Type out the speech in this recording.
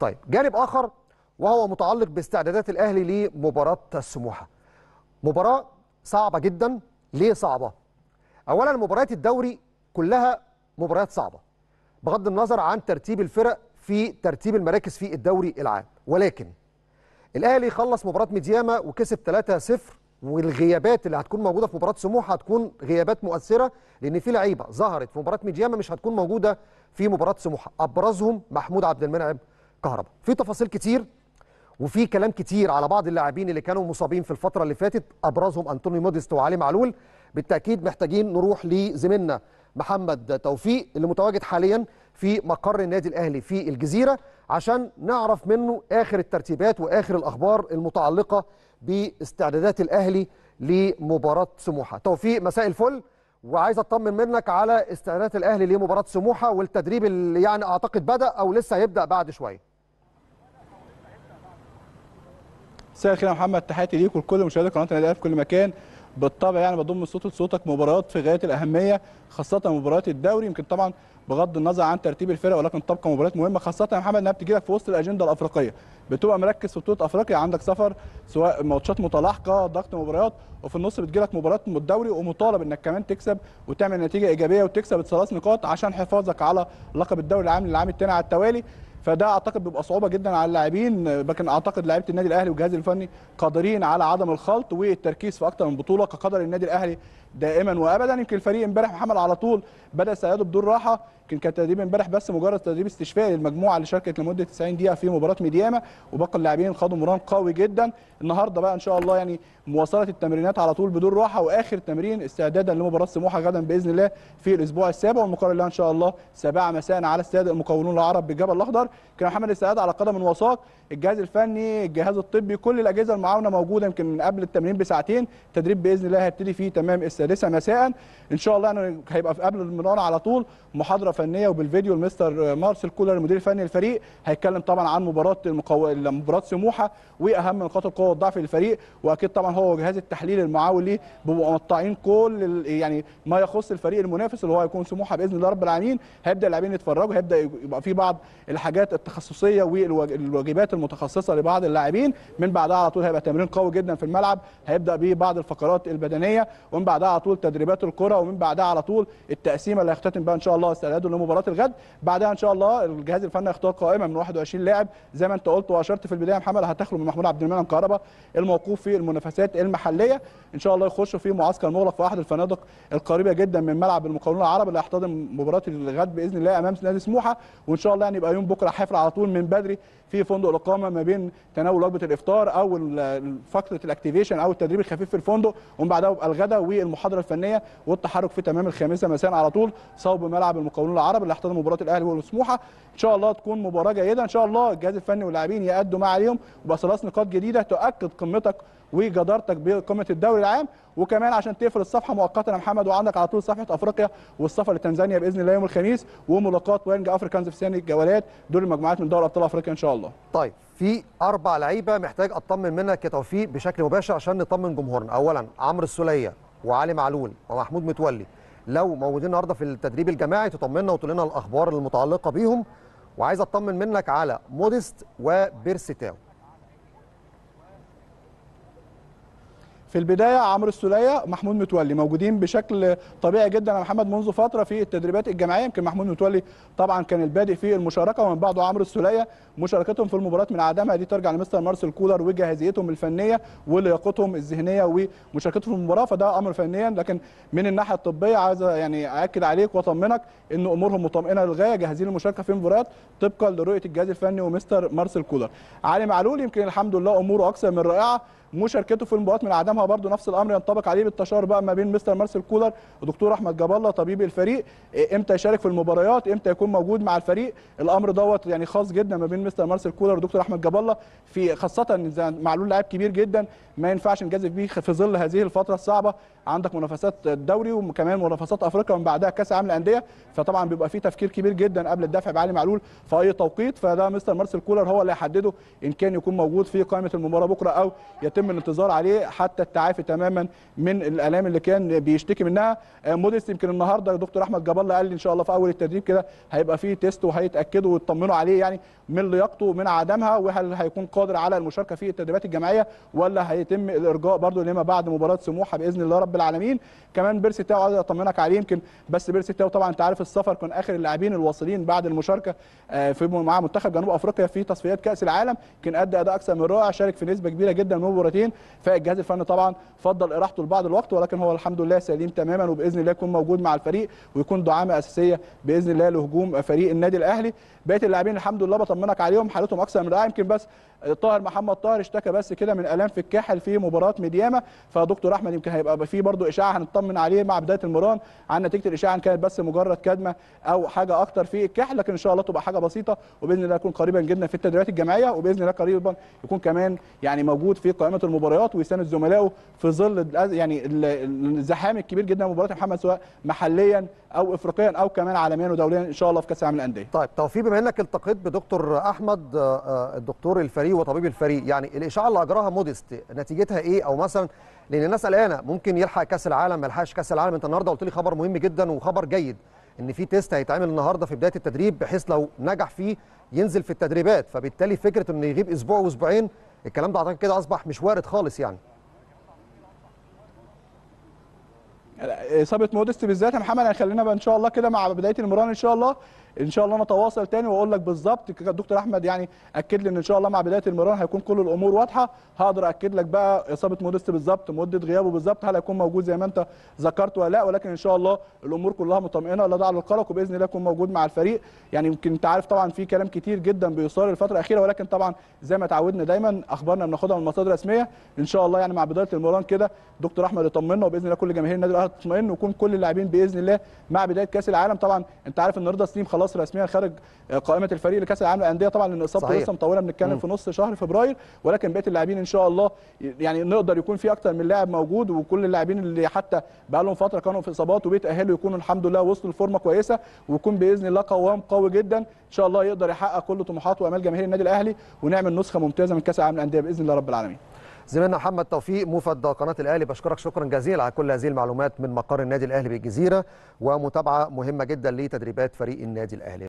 طيب جانب آخر وهو متعلق باستعدادات الأهلي لمباراة السموحة مباراة صعبة جدا ليه صعبة؟ أولا مباريات الدوري كلها مباريات صعبة بغض النظر عن ترتيب الفرق في ترتيب المراكز في الدوري العام ولكن الأهلي خلص مباراة ميدياما وكسب 3-0 والغيابات اللي هتكون موجوده في مباراه سموحه هتكون غيابات مؤثره لان في لعيبه ظهرت في مباراه ميدياما مش هتكون موجوده في مباراه سموحه ابرزهم محمود عبد المنعم كهربا في تفاصيل كتير وفي كلام كتير على بعض اللاعبين اللي كانوا مصابين في الفتره اللي فاتت ابرزهم انطوني موديست وعلي معلول بالتاكيد محتاجين نروح لزميلنا محمد توفيق اللي متواجد حاليا في مقر النادي الاهلي في الجزيره عشان نعرف منه اخر الترتيبات واخر الاخبار المتعلقه باستعدادات الاهلي لمباراه سموحه توفيق مساء الفل وعايز اطمن منك على استعدادات الاهلي لمباراه سموحه والتدريب اللي يعني اعتقد بدا او لسه هيبدا بعد شويه مساء الخير يا محمد تحياتي ليك ولكل مشاهدي قناه النادي في كل مكان بالطبع يعني بضم صوت لصوتك مباريات في غايه الاهميه خاصه مباريات الدوري يمكن طبعا بغض النظر عن ترتيب الفرق ولكن تبقى مباريات مهمه خاصه يا محمد انها بتجي لك في وسط الاجنده الافريقيه بتبقى مركز في بطوله افريقيا عندك سفر سواء ماتشات متلاحقه ضغط مباريات وفي النص بتجي لك مباريات الدوري ومطالب انك كمان تكسب وتعمل نتيجه ايجابيه وتكسب ثلاث نقاط عشان حفاظك على لقب الدوري العام للعام الثاني على التوالي فده اعتقد بيبقى صعوبه جدا على اللاعبين لكن اعتقد لعيبه النادي الاهلي والجهاز الفني قادرين على عدم الخلط والتركيز في اكتر من بطوله كقدر النادي الاهلي دائما وابدا يمكن الفريق امبارح محمد على طول بدا سياده بدون راحه يمكن كان تدريب امبارح بس مجرد تدريب استشفائي للمجموعه اللي شاركت لمده 90 دقيقه في مباراه ميدياما وباقي اللاعبين خدوا مران قوي جدا النهارده بقى ان شاء الله يعني مواصله التمرينات على طول بدون راحه واخر تمرين استعدادا لمباراه سموحه غدا باذن الله في الاسبوع السابع والمقابله لها ان شاء الله 7 مساء على استاد المقاولون العرب بالجبل الاخضر كان محمد السعاد على قدم وساق الجهاز الفني الجهاز الطبي كل الاجهزه المعاونه موجوده يمكن من قبل التمرين بساعتين التدريب باذن الله هيبتدي فيه تمام السادسه مساء ان شاء الله يعني هيبقى قبل المران على طول محاضره فنيه وبالفيديو المستر مارسيل كولر المدير الفني للفريق هيتكلم طبعا عن مباراه المقو... مباراه سموحه واهم نقاط القوه والضعف للفريق واكيد طبعا هو وجهاز التحليل المعاون ليه بيبقوا مقطعين كل ال... يعني ما يخص الفريق المنافس اللي هو هيكون سموحه باذن الله رب العالمين هيبدا اللاعبين يتفرجوا هيبدا يبقى في بعض الحاجات التخصصيه والواجبات المتخصصه لبعض اللاعبين من بعدها على طول هيبقى تمرين قوي جدا في الملعب هيبدا بيه بعض الفقرات البدنيه ومن بعدها على طول تدريبات الكره ومن بعدها على طول التقسيمه اللي هيختتم بها ان شاء الله استعداد برضو لمباراه الغد بعدها ان شاء الله الجهاز الفني اختار قائمه من 21 لاعب زي ما انت قلت واشرت في البدايه يا محمد هتخلو من محمود عبد المنعم كهربا الموقوف في المنافسات المحليه ان شاء الله يخشوا في معسكر مغلق في احد الفنادق القريبه جدا من ملعب المقاولون العرب اللي هيحتضن مباراه الغد باذن الله امام نادي سموحه وان شاء الله يعني يبقى يوم بكره حفل على طول من بدري في فندق الاقامه ما بين تناول وجبه الافطار او فقره الاكتيفيشن او التدريب الخفيف في الفندق ومن بعدها الغداء والمحاضره الفنيه والتحرك في تمام الخامسه مساء على طول صوب ملعب المقاولون العرب اللي احتضن مباراه الاهلي والمسموحه ان شاء الله تكون مباراه جيده ان شاء الله الجهاز الفني واللاعبين يادوا ما عليهم ثلاث نقاط جديده تؤكد قمتك وجدارتك بقمه الدوري العام وكمان عشان تقفل الصفحه مؤقتا يا محمد وعندك على طول صفحه افريقيا والسفر لتنزانيا باذن الله يوم الخميس وملاقات وينج افريكانز في سنه الجولات دول المجموعات من دوري ابطال افريقيا ان شاء الله الله طيب في اربع لعيبه محتاج اطمن منك يا توفيق بشكل مباشر عشان نطمن جمهورنا اولا عمرو السوليه وعلي معلول ومحمود متولي لو موجودين النهارده في التدريب الجماعي تطمنا وتقول لنا الاخبار المتعلقه بيهم وعايز اطمن منك على موديست وبيرسيتاو في البدايه عمرو السوليه محمود متولي موجودين بشكل طبيعي جدا يا محمد منذ فتره في التدريبات الجماعيه يمكن محمود متولي طبعا كان البادئ في المشاركه ومن بعده عمرو السوليه مشاركتهم في المباراه من عدمها دي ترجع لمستر مارسيل كولر وجاهزيتهم الفنيه ولياقتهم الذهنيه ومشاركتهم في المباراه فده امر فنيا لكن من الناحيه الطبيه عايز يعني اكد عليك واطمنك ان امورهم مطمئنه للغايه جاهزين للمشاركه في المباريات طبقا لرؤيه الجهاز الفني ومستر مارسيل كولر علي معلول يمكن الحمد لله اموره اكثر من رائعه مشاركته في المباريات من عدمها برضو نفس الامر ينطبق عليه بالتشاور بقى ما بين مستر مارسيل كولر ودكتور احمد جاب الله طبيب الفريق إيه، امتى يشارك في المباريات امتى يكون موجود مع الفريق الامر دوت يعني خاص جدا ما بين مستر مارسيل كولر ودكتور احمد جاب الله في خاصه معلول لاعب كبير جدا ما ينفعش نجازف بيه في ظل هذه الفتره الصعبه عندك منافسات الدوري وكمان منافسات افريقيا ومن بعدها كاس عالم الانديه فطبعا بيبقى في تفكير كبير جدا قبل الدفع بعلي معلول في اي توقيت فده مستر مارسيل كولر هو اللي هيحدده ان كان يكون موجود في قائمه المباراه بكره او يتم الانتظار عليه حتى التعافي تماما من الالام اللي كان بيشتكي منها آه، موديس يمكن النهارده دكتور احمد جاب الله قال لي ان شاء الله في اول التدريب كده هيبقى في تيست وهيتاكدوا ويطمنوا عليه يعني من لياقته ومن عدمها وهل هيكون قادر على المشاركه في التدريبات الجماعيه ولا هيتم الارجاء برضه لما بعد مباراه سموحه باذن الله رب العالمين كمان بيرسي تاو عايز اطمنك عليه يمكن بس بيرسي تاو طبعا انت عارف السفر كان اخر اللاعبين الواصلين بعد المشاركه آه، في مع منتخب جنوب افريقيا في تصفيات كاس العالم كان ادى اداء اكثر من رائع شارك في نسبه كبيره جدا من المباراتين فالجهاز الفني طبعا فضل اراحته لبعض الوقت ولكن هو الحمد لله سليم تماما وباذن الله يكون موجود مع الفريق ويكون دعامه اساسيه باذن الله لهجوم فريق النادي الاهلي بقيه اللاعبين الحمد لله بطمنك عليهم حالتهم اكثر من رائعه يمكن بس طاهر محمد طاهر اشتكى بس كده من الام في الكاحل في مباراه ميدياما فدكتور احمد يمكن هيبقى في برضو اشاعه هنطمن عليه مع بدايه المران عن نتيجه الاشاعه ان كانت بس مجرد كدمه او حاجه اكتر في الكحل لكن ان شاء الله تبقى حاجه بسيطه وباذن الله يكون قريبا جدا في التدريبات الجماعيه وباذن الله قريبا يكون كمان يعني موجود في قائمه المباريات ويساند زملائه في ظل يعني الزحام الكبير جدا مباريات محمد سواء محليا او افريقيا او كمان عالميا ودوليا ان شاء الله في كاس العالم للانديه. طيب توفيق بما انك التقيت بدكتور احمد آه، آه، الدكتور الفريق وطبيب الفريق يعني الاشاعه اللي اجراها موديست نتيجتها ايه او مثلا لان الناس قلقانه ممكن يلحق كاس العالم ما يلحقش كاس العالم انت النهارده قلت لي خبر مهم جدا وخبر جيد ان في تيست هيتعمل النهارده في بدايه التدريب بحيث لو نجح فيه ينزل في التدريبات فبالتالي فكره انه يغيب اسبوع واسبوعين الكلام ده اعتقد كده اصبح مش وارد خالص يعني. اصابه مودست بالذات يا محمد هيخلينا بقى ان شاء الله كده مع بدايه المران ان شاء الله ان شاء الله نتواصل تاني واقول لك بالظبط الدكتور احمد يعني اكد لي ان ان شاء الله مع بدايه المران هيكون كل الامور واضحه هقدر اكد لك بقى اصابه موديست بالظبط مده غيابه بالظبط هل هيكون موجود زي ما انت ذكرت ولا لا ولكن ان شاء الله الامور كلها مطمئنه لا داعي للقلق وباذن الله يكون موجود مع الفريق يعني يمكن انت عارف طبعا في كلام كتير جدا بيصار الفتره الاخيره ولكن طبعا زي ما اتعودنا دايما اخبارنا بناخدها من مصادر رسميه ان شاء الله يعني مع بدايه المران كده دكتور احمد يطمنا وباذن الله كل جماهير النادي الاهلي تطمئن ويكون كل اللاعبين باذن الله مع بدايه كاس العالم طبعا انت عارف النهارده سليم خلاص مصر رسميا خارج قائمه الفريق لكاس العالم للانديه طبعا لان اصابته لسه مطوله بنتكلم في نص شهر فبراير ولكن بقيه اللاعبين ان شاء الله يعني نقدر يكون في اكتر من لاعب موجود وكل اللاعبين اللي حتى بقى لهم فتره كانوا في اصابات وبيتاهلوا يكونوا الحمد لله وصلوا لفورمه كويسه ويكون باذن الله قوام قوي جدا ان شاء الله يقدر يحقق كل طموحات وامال جماهير النادي الاهلي ونعمل نسخه ممتازه من كاس العالم للانديه باذن الله رب العالمين زميلنا محمد توفيق موفد قناه الاهلي بشكرك شكرا جزيلا على كل هذه المعلومات من مقر النادي الاهلي بالجزيره ومتابعه مهمه جدا لتدريبات فريق النادي الاهلي